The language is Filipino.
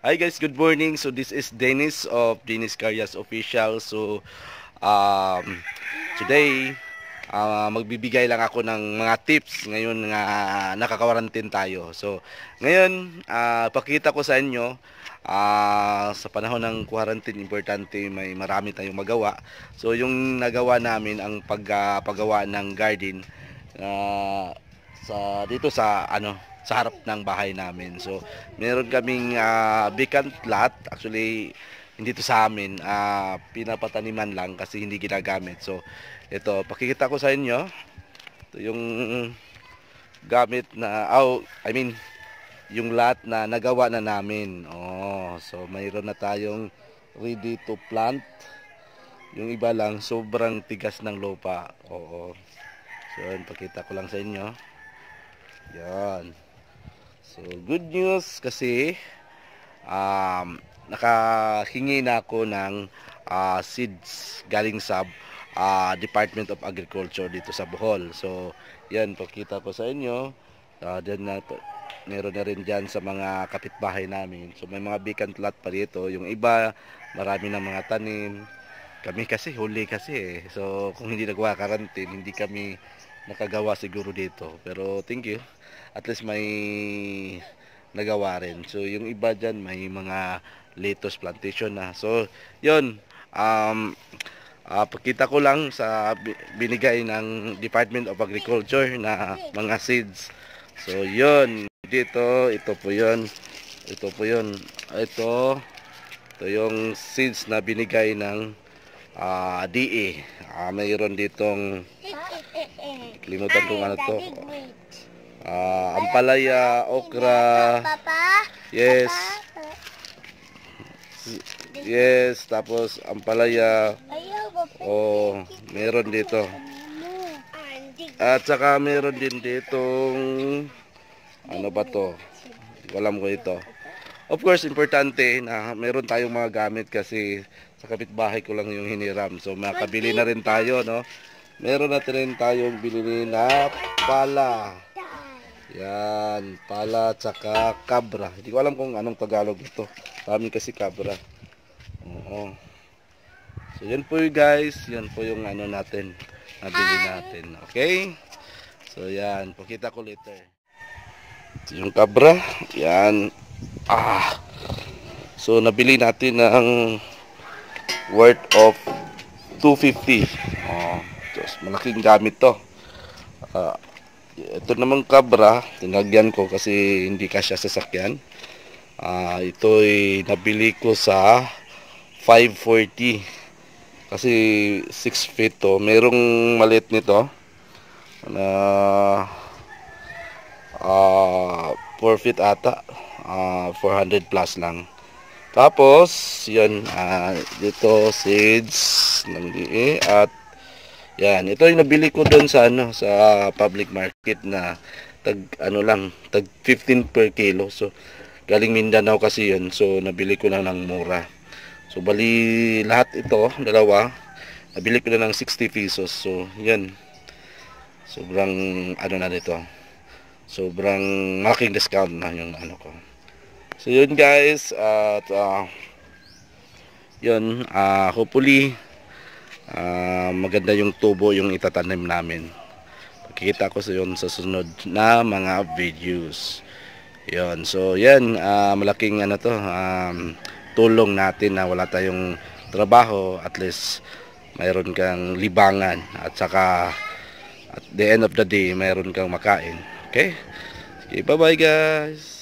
Hi guys, good morning. So this is Dennis of Dennis Carias Official. So um, today uh, magbibigay lang ako ng mga tips ngayon na nakakawarantin tayo. So ngayon, uh, pakita ko sa inyo uh, sa panahon ng quarantine importante may marami tayong magawa. So yung nagawa namin ang pag, uh, paggawa ng garden uh, sa dito sa ano sa harap ng bahay namin. So, meron kaming uh, vacant lot. Actually, hindi to sa amin. Uh, pinapataniman lang kasi hindi ginagamit. So, ito, pakikita ko sa inyo. Ito yung gamit na, oh, I mean, yung lot na nagawa na namin. Oh, so, mayroon na tayong ready to plant. Yung iba lang, sobrang tigas ng lupa. Oo. So, yun, pakita ko lang sa inyo. Yan. So, good news kasi um, nakahingi na ako ng uh, seeds galing sa uh, Department of Agriculture dito sa Bohol. So, yan, pakita ko sa inyo. Uh, dyan na, meron na rin dyan sa mga kapitbahay namin. So, may mga vacant lot pa dito. Yung iba, marami ng mga tanim. Kami kasi, huli kasi eh. So, kung hindi nagwa quarantine, hindi kami nakagawa siguro dito. Pero, thank you at least may nagawa rin. So, yung iba dyan, may mga lettuce plantation na. So, yun. Um, uh, pakita ko lang sa binigay ng Department of Agriculture na mga seeds. So, yun. Dito, ito po yun. Ito po yun. Ito, ito yung seeds na binigay ng uh, ah, DE. Uh, ah, mayroon ditong, limutan kong ano to. Ah, ampalaya, ah, okra. Yes. Yes, tapos ampalaya. Ah, oh, meron dito. At saka meron din ditong ano ba to? Alam ko ito. Of course, importante na meron tayong mga gamit kasi sa kapitbahay ko lang yung hiniram. So, makabili na rin tayo, no? Meron natin rin tayong bilhin na pala. Yan, pala tsaka kabra. Hindi ko alam kung anong Tagalog ito. Kami kasi kabra. Oo. So, yan po yung guys. Yan po yung ano natin. Nabili natin. Okay? So, yan. Pakita ko later. So, yung kabra. Yan. Ah. So, nabili natin ng worth of 250. Oh, Diyos, malaking gamit to. Ah ito namang kabra, tinagyan ko kasi hindi kasya sasakyan. Uh, ah, ito ay nabili ko sa 540 kasi 6 feet to. Merong maliit nito na uh, ah, 4 feet ata. Uh, ah, 400 plus lang. Tapos, yan, uh, dito seeds ng DE at yan, ito yung nabili ko doon sa ano sa public market na tag ano lang, tag 15 per kilo. So galing Mindanao kasi 'yon. So nabili ko lang lang mura. So bali lahat ito, dalawa, nabili ko na lang 60 pesos. So 'yan. Sobrang ano na nito. Sobrang malaking discount na yung ano ko. So yun guys, at uh, yun, uh, hopefully uh, maganda yung tubo yung itatanim namin pakikita ko sa yun sa sunod na mga videos yon so yan uh, ah, malaking ano to um, tulong natin na wala tayong trabaho at least mayroon kang libangan at saka at the end of the day mayroon kang makain okay, okay bye bye guys